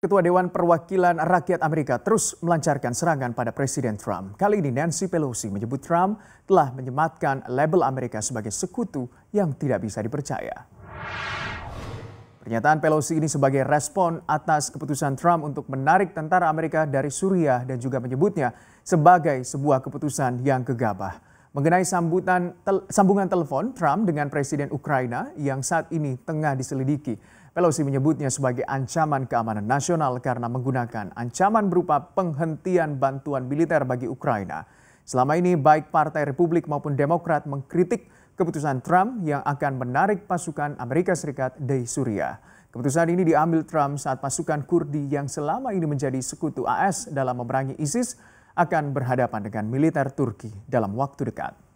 Ketua Dewan Perwakilan Rakyat Amerika terus melancarkan serangan pada Presiden Trump. Kali ini Nancy Pelosi menyebut Trump telah menyematkan label Amerika sebagai sekutu yang tidak bisa dipercaya. Pernyataan Pelosi ini sebagai respon atas keputusan Trump untuk menarik tentara Amerika dari Suriah dan juga menyebutnya sebagai sebuah keputusan yang gegabah. Mengenai sambutan tel, sambungan telepon Trump dengan Presiden Ukraina yang saat ini tengah diselidiki. Pelosi menyebutnya sebagai ancaman keamanan nasional karena menggunakan ancaman berupa penghentian bantuan militer bagi Ukraina. Selama ini baik Partai Republik maupun Demokrat mengkritik keputusan Trump yang akan menarik pasukan Amerika Serikat dari Suria. Keputusan ini diambil Trump saat pasukan Kurdi yang selama ini menjadi sekutu AS dalam memerangi ISIS akan berhadapan dengan militer Turki dalam waktu dekat.